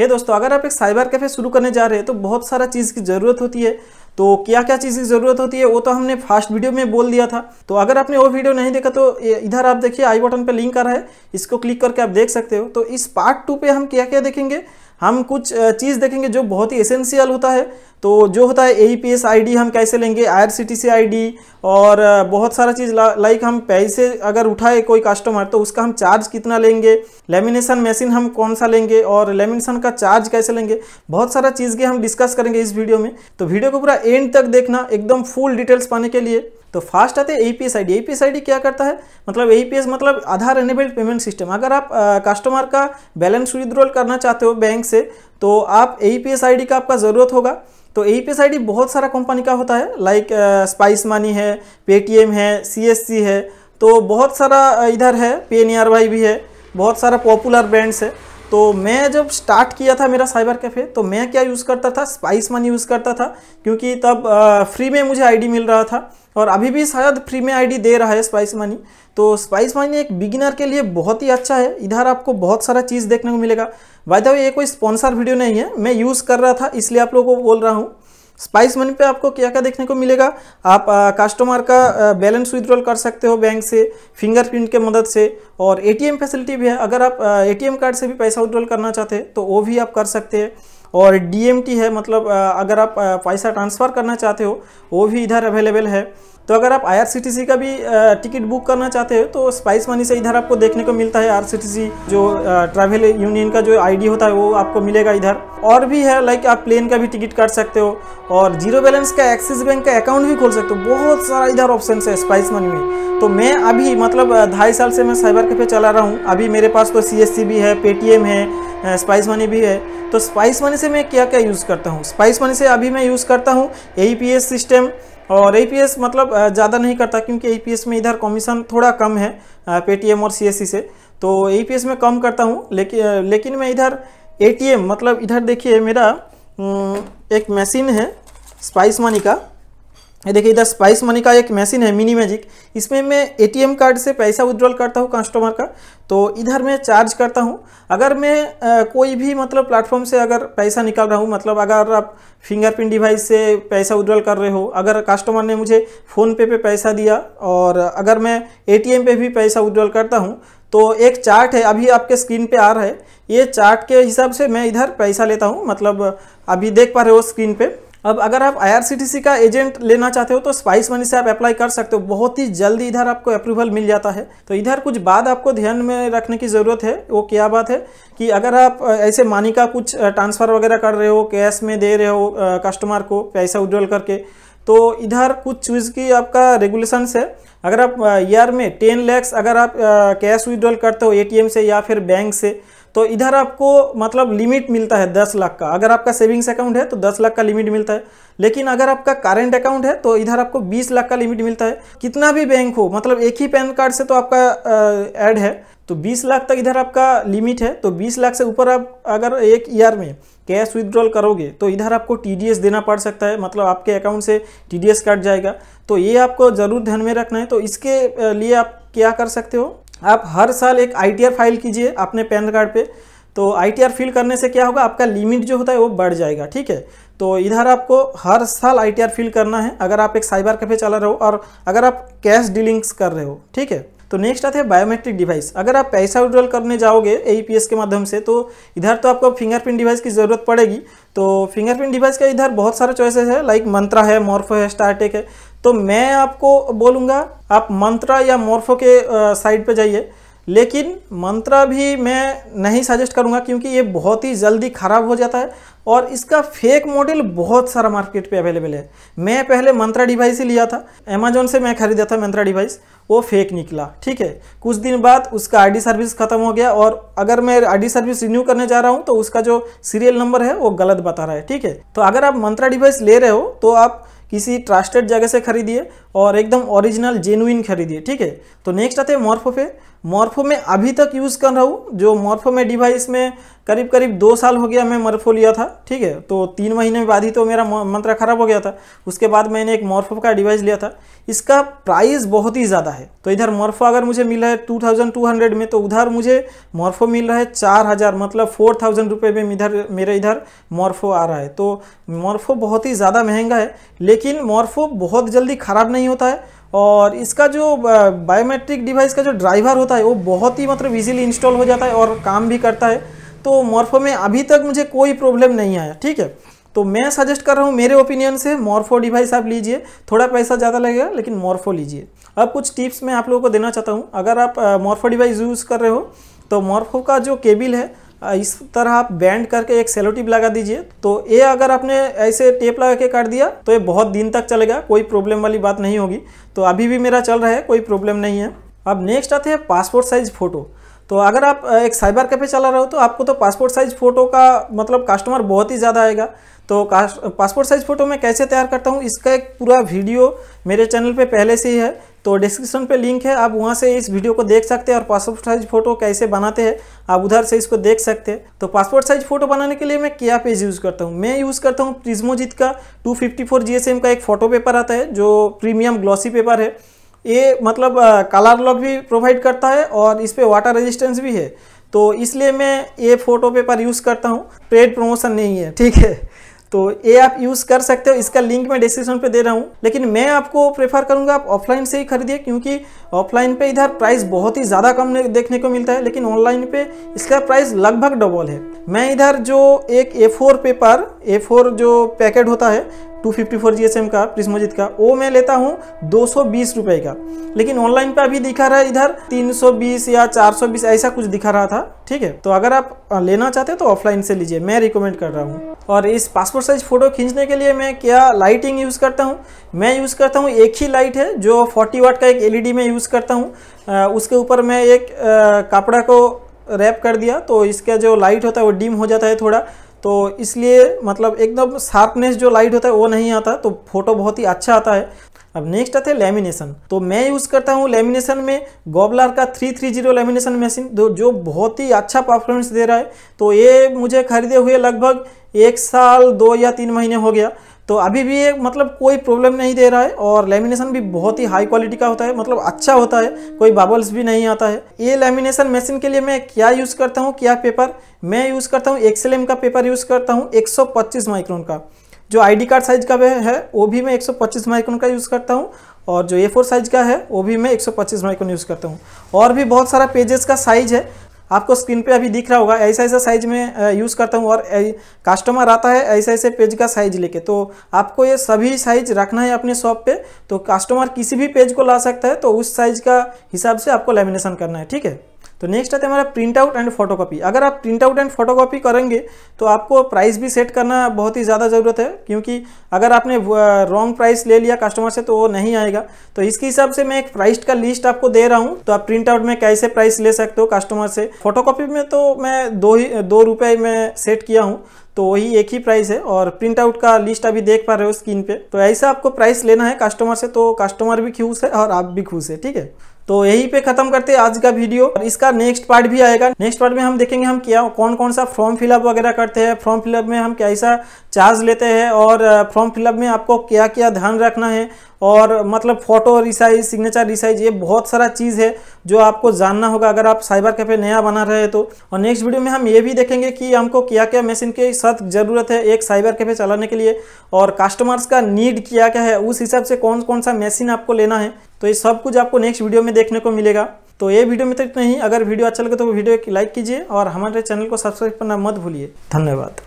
है दोस्तों अगर आप एक साइबर कैफ़े शुरू करने जा रहे हैं तो बहुत सारा चीज़ की ज़रूरत होती है तो क्या क्या चीज़ की ज़रूरत होती है वो तो हमने फास्ट वीडियो में बोल दिया था तो अगर आपने वो वीडियो नहीं देखा तो इधर आप देखिए आई बटन पर लिंक आ रहा है इसको क्लिक करके आप देख सकते हो तो इस पार्ट टू पे हम क्या क्या देखेंगे हम कुछ चीज़ देखेंगे जो बहुत ही एसेंशियल होता है तो जो होता है A P S I D हम कैसे लेंगे I R C T C I D और बहुत सारा चीज़ लाइक हम पैसे अगर उठाए कोई कस्टमर तो उसका हम चार्ज कितना लेंगे लेमिनेशन मशीन हम कौन सा लेंगे और लेमिनेशन का चार्ज कैसे लेंगे बहुत सारा चीज़ के हम डिस्कस करेंगे इस वीडियो में तो वीडियो को पूरा एंड तक देखना एकदम फुल डिटेल्स पाने के लिए तो फास्ट आते हैं A P S I D A P S I D क्या करता है मतलब ए पी एस मतलब आधार एनेबल्ड पेमेंट सिस्टम अगर आप कस्टमर का बैलेंस विद्रोल करना चाहते हो बैंक बैंक से तो आप A P S I D का आपका ज़रूरत होगा तो A P S I D बहुत सारा कंपनी का होता है लाइक स्पाइस मनी है पेटीएम है सी एस सी है तो बहुत सारा इधर है पे भी है बहुत सारा पॉपुलर ब्रांड्स है तो मैं जब स्टार्ट किया था मेरा साइबर कैफ़े तो मैं क्या यूज़ करता था स्पाइस मनी यूज़ करता था क्योंकि तब फ्री में मुझे आईडी मिल रहा था और अभी भी शायद फ्री में आईडी दे रहा है स्पाइस मनी तो स्पाइस मनी एक बिगिनर के लिए बहुत ही अच्छा है इधर आपको बहुत सारा चीज़ देखने को मिलेगा बाय ये कोई स्पॉन्सर वीडियो नहीं है मैं यूज़ कर रहा था इसलिए आप लोगों को बोल रहा हूँ स्पाइस मनी पे आपको क्या क्या देखने को मिलेगा आप आ, कस्टमर का बैलेंस विदड्रॉल कर सकते हो बैंक से फिंगरप्रिंट के मदद से और एटीएम फैसिलिटी भी है अगर आप एटीएम कार्ड से भी पैसा विदड्रॉल करना चाहते हैं तो वो भी आप कर सकते हैं और डीएमटी है मतलब अगर आप पैसा ट्रांसफ़र करना चाहते हो वो भी इधर अवेलेबल है तो अगर आप आईआरसीटीसी का भी टिकट बुक करना चाहते हो तो स्पाइस मनी से इधर आपको देखने को मिलता है आरसीटीसी जो ट्रैवल यूनियन का जो आईडी होता है वो आपको मिलेगा इधर और भी है लाइक आप प्लेन का भी टिकट काट सकते हो और जीरो बैलेंस का एक्सिस बैंक का अकाउंट भी खोल सकते हो बहुत सारा इधर ऑप्शन है स्पाइस मनी में तो मैं अभी मतलब ढाई साल से मैं साइबर कैफे चला रहा हूँ अभी मेरे पास तो सी भी है पेटीएम है स्पाइस मनी भी है तो स्पाइस मनी से मैं क्या क्या यूज़ करता हूँ स्पाइस मनी से अभी मैं यूज़ करता हूँ ए सिस्टम और ए मतलब ज़्यादा नहीं करता क्योंकि ए में इधर कमीशन थोड़ा कम है पेटीएम और सी से तो ए में कम करता हूँ लेकिन लेकिन मैं इधर ए मतलब इधर देखिए मेरा एक मशीन है स्पाइस मनी का ये देखिए इधर स्पाइस मनी का एक मशीन है मिनी मैजिक इसमें मैं एटीएम कार्ड से पैसा विड्रॉल करता हूँ कस्टमर का तो इधर मैं चार्ज करता हूँ अगर मैं आ, कोई भी मतलब प्लेटफॉर्म से अगर पैसा निकाल रहा हूँ मतलब अगर आप फिंगरप्रिंट डिवाइस से पैसा विद्रॉल कर रहे हो अगर कस्टमर ने मुझे फ़ोनपे पे पैसा दिया और अगर मैं एम पे भी पैसा विड्रॉल करता हूँ तो एक चार्ट है अभी आपके स्क्रीन पर आ रहा है ये चार्ट के हिसाब से मैं इधर पैसा लेता हूँ मतलब अभी देख पा रहे हो स्क्रीन पर अब अगर आप आई का एजेंट लेना चाहते हो तो स्पाइस मनी से आप अप्लाई कर सकते हो बहुत ही जल्दी इधर आपको अप्रूवल मिल जाता है तो इधर कुछ बात आपको ध्यान में रखने की ज़रूरत है वो क्या बात है कि अगर आप ऐसे मानी का कुछ ट्रांसफ़र वगैरह कर रहे हो कैश में दे रहे हो कस्टमर को पैसा विड्रॉल करके तो इधर कुछ चीज़ की आपका रेगुलेशंस है अगर आप ईयर में टेन लैक्स अगर आप कैश विड्रॉल करते हो एटीएम से या फिर बैंक से तो इधर आपको मतलब लिमिट मिलता है दस लाख का अगर आपका सेविंग्स अकाउंट है तो दस लाख का लिमिट मिलता है लेकिन अगर आपका करेंट अकाउंट है तो इधर आपको बीस लाख का लिमिट मिलता है कितना भी बैंक हो मतलब एक ही पैन कार्ड से तो आपका ऐड है तो बीस लाख तक इधर आपका लिमिट है तो बीस लाख से ऊपर आप अगर एक ईयर में कैश विदड्रॉल करोगे तो इधर आपको टी देना पड़ सकता है मतलब आपके अकाउंट से टी कट जाएगा तो ये आपको ज़रूर ध्यान में रखना है तो इसके लिए आप क्या कर सकते हो आप हर साल एक आई फाइल कीजिए अपने पैन कार्ड पे तो आई फिल करने से क्या होगा आपका लिमिट जो होता है वो बढ़ जाएगा ठीक है तो इधर आपको हर साल आई फिल करना है अगर आप एक साइबर कैफे चला रहे हो और अगर आप कैश डीलिंग्स कर रहे हो ठीक है तो नेक्स्ट आते हैं बायोमेट्रिक डिवाइस अगर आप पैसा विड्रॉल करने जाओगे ए के माध्यम से तो इधर तो आपको फिंगरप्रिंट डिवाइस की ज़रूरत पड़ेगी तो फिंगरप्रिंट डिवाइस का इधर बहुत सारे चॉइसेस है लाइक मंत्रा है मॉर्फो है स्टारटेक है तो मैं आपको बोलूँगा आप मंत्रा या मोर्फो के साइड पे जाइए लेकिन मंत्रा भी मैं नहीं सजेस्ट करूँगा क्योंकि ये बहुत ही जल्दी ख़राब हो जाता है और इसका फेक मॉडल बहुत सारा मार्केट पे अवेलेबल है मैं पहले मंत्रा डिवाइस ही लिया था अमेजोन से मैं खरीदा था मंत्रा डिवाइस वो फेक निकला ठीक है कुछ दिन बाद उसका आईडी सर्विस ख़त्म हो गया और अगर मैं आईडी सर्विस रिन्यू करने जा रहा हूँ तो उसका जो सीरियल नंबर है वो गलत बता रहा है ठीक है तो अगर आप मंत्रा डिवाइस ले रहे हो तो आप किसी ट्रस्टेड जगह से खरीदिए और एकदम ओरिजिनल जेनुइन खरीदिए ठीक है तो नेक्स्ट आते हैं मॉर्फो पे मॉर्फो में अभी तक यूज़ कर रहा हूँ जो मॉर्फो में डिवाइस में करीब करीब दो साल हो गया मैं मर्फो लिया था ठीक है तो तीन महीने बाद ही तो मेरा मंत्र ख़राब हो गया था उसके बाद मैंने एक मॉर्फो का डिवाइस लिया था इसका प्राइस बहुत ही ज़्यादा है तो इधर मॉर्फो अगर मुझे मिला है टू थाउजेंड टू हंड्रेड में तो उधर मुझे मॉर्फो मिल रहा है चार हज़ार मतलब फोर थाउजेंड रुपये में इधर मेरे इधर मॉर्फो आ रहा है तो मॉर्फो बहुत ही ज़्यादा महंगा है लेकिन मॉर्फो बहुत जल्दी ख़राब नहीं होता है और इसका जो बायोमेट्रिक डिवाइस का जो ड्राइवर होता है वो बहुत ही मतलब ईजिली इंस्टॉल हो जाता है और काम भी करता है तो मॉर्फो में अभी तक मुझे कोई प्रॉब्लम नहीं आया ठीक है तो मैं सजेस्ट कर रहा हूँ मेरे ओपिनियन से मॉर्फो डिवाइस आप लीजिए थोड़ा पैसा ज़्यादा लगेगा लेकिन मॉर्फो लीजिए अब कुछ टिप्स मैं आप लोगों को देना चाहता हूँ अगर आप मॉर्फो डिवाइस यूज़ कर रहे हो तो मॉर्फो का जो केबिल है इस तरह आप बैंड करके एक सेलो टिप लगा दीजिए तो ये अगर आपने ऐसे टेप लगा के काट दिया तो ये बहुत दिन तक चलेगा कोई प्रॉब्लम वाली बात नहीं होगी तो अभी भी मेरा चल रहा है कोई प्रॉब्लम नहीं है अब नेक्स्ट आते हैं पासपोर्ट साइज़ फ़ोटो तो अगर आप एक साइबर कैफे चला रहे हो तो आपको तो पासपोर्ट साइज़ फ़ोटो का मतलब कस्टमर बहुत ही ज़्यादा आएगा तो पासपोर्ट साइज़ फ़ोटो मैं कैसे तैयार करता हूँ इसका एक पूरा वीडियो मेरे चैनल पे पहले से ही है तो डिस्क्रिप्शन पे लिंक है आप वहाँ से इस वीडियो को देख सकते हैं और पासपोर्ट साइज़ फ़ोटो कैसे बनाते हैं आप उधर से इसको देख सकते हैं तो पासपोर्ट साइज़ फ़ोटो बनाने के लिए मैं क्या पेज यूज़ करता हूँ मैं यूज़ करता हूँ प्रिज्मोजित का एस एम का एक फ़ोटो पेपर आता है जो प्रीमियम ग्लॉसी पेपर है ये मतलब कलर लॉक भी प्रोवाइड करता है और इस पर वाटर रेजिस्टेंस भी है तो इसलिए मैं ये फ़ोटो पेपर यूज़ करता हूँ पेड प्रमोशन नहीं है ठीक है तो ये आप यूज़ कर सकते हो इसका लिंक मैं डिस्क्रिप्शन पे दे रहा हूँ लेकिन मैं आपको प्रेफर करूँगा आप ऑफलाइन से ही खरीदिए क्योंकि ऑफलाइन पे इधर प्राइस बहुत ही ज़्यादा कम देखने को मिलता है लेकिन ऑनलाइन पे इसका प्राइस लगभग डबल है मैं इधर जो एक ए पेपर ए जो पैकेट होता है two fifty four G S M का प्रिस्मोजित का वो मैं लेता हूँ दो सौ बीस रुपये का लेकिन ऑनलाइन पे अभी दिखा रहा है इधर तीन सौ बीस या चार सौ बीस ऐसा कुछ दिखा रहा था ठीक है तो अगर आप लेना चाहते हैं तो ऑफलाइन से लीजिए मैं रिकमेंड कर रहा हूँ और इस पासपोर्ट साइज फ़ोटो खींचने के लिए मैं क्या लाइटिंग यूज़ करता हूँ मैं यूज़ करता हूँ एक ही लाइट है जो फोर्टी वाट का एक डी में यूज़ करता हूँ उसके ऊपर मैं एक कपड़ा को रैप कर दिया तो इसका जो लाइट होता है वो डिम हो जाता है थोड़ा तो इसलिए मतलब एकदम शार्पनेस जो लाइट होता है वो नहीं आता तो फोटो बहुत ही अच्छा आता है अब नेक्स्ट आते हैं लेमिनेशन तो मैं यूज़ करता हूँ लेमिनेशन में गोबलार का three three zero lamination machine जो बहुत ही अच्छा परफॉर्मेंस दे रहा है तो ये मुझे खरीदे हुए लगभग एक साल दो या तीन महीने हो गया तो अभी भी ये मतलब कोई प्रॉब्लम नहीं दे रहा है और लेमिनेशन भी बहुत ही हाई क्वालिटी का होता है मतलब अच्छा होता है कोई बबल्स भी नहीं आता है ये लेमिनेशन मशीन के लिए मैं क्या यूज़ करता हूँ क्या पेपर मैं यूज़ करता हूँ एक्सएलएम का पेपर यूज़ करता हूँ एक माइक्रोन का जो आई कार्ड साइज का है वो भी मैं एक माइक्रोन का यूज़ करता हूँ और जो ए फोर साइज का है वो भी मैं एक माइक्रोन यूज़ करता हूँ और भी बहुत सारा पेजेस का साइज है आपको स्क्रीन पे अभी दिख रहा होगा ऐसा ऐसा साइज में यूज़ करता हूँ और कस्टमर आता है ऐसे ऐसे पेज का साइज लेके तो आपको ये सभी साइज रखना है अपने शॉप पे तो कस्टमर किसी भी पेज को ला सकता है तो उस साइज का हिसाब से आपको लेमिनेशन करना है ठीक है तो नेक्स्ट आते हैं हमारा प्रिंट आउट एंड फोटोकॉपी अगर आप प्रिंट आउट एंड फोटोकॉपी करेंगे तो आपको प्राइस भी सेट करना बहुत ही ज़्यादा ज़रूरत है क्योंकि अगर आपने रॉन्ग प्राइस ले लिया कस्टमर से तो वो नहीं आएगा तो इसके हिसाब से मैं एक प्राइस का लिस्ट आपको दे रहा हूँ तो आप प्रिंट आउट में कैसे प्राइस ले सकते हो कस्टमर से फोटोकॉपी में तो मैं दो ही दो रुपये में सेट किया हूँ तो वही एक ही प्राइस है और प्रिंट आउट का लिस्ट अभी देख पा रहे हो स्क्रीन पे तो ऐसा आपको प्राइस लेना है कस्टमर से तो कस्टमर भी खुश है और आप भी खुश है ठीक है तो यही पे खत्म करते हैं आज का वीडियो और इसका नेक्स्ट पार्ट भी आएगा नेक्स्ट पार्ट में हम देखेंगे हम क्या कौन कौन सा फॉर्म फिलअप वगैरह करते हैं फॉर्म फिलअप में हम कैसा चार्ज लेते हैं और फॉर्म फिलअप में आपको क्या क्या ध्यान रखना है और मतलब फ़ोटो रिसाइज सिग्नेचर रिसाइज ये बहुत सारा चीज़ है जो आपको जानना होगा अगर आप साइबर कैफ़े नया बना रहे हैं तो और नेक्स्ट वीडियो में हम ये भी देखेंगे कि हमको क्या क्या मशीन के साथ ज़रूरत है एक साइबर कैफ़े चलाने के लिए और कस्टमर्स का नीड क्या क्या है उस हिसाब से कौन कौन सा मशीन आपको लेना है तो ये सब कुछ आपको नेक्स्ट वीडियो में देखने को मिलेगा तो ये वीडियो में तो इतना ही अगर वीडियो अच्छा लगे तो वीडियो लाइक कीजिए और हमारे चैनल को सब्सक्राइब करना मत भूलिए धन्यवाद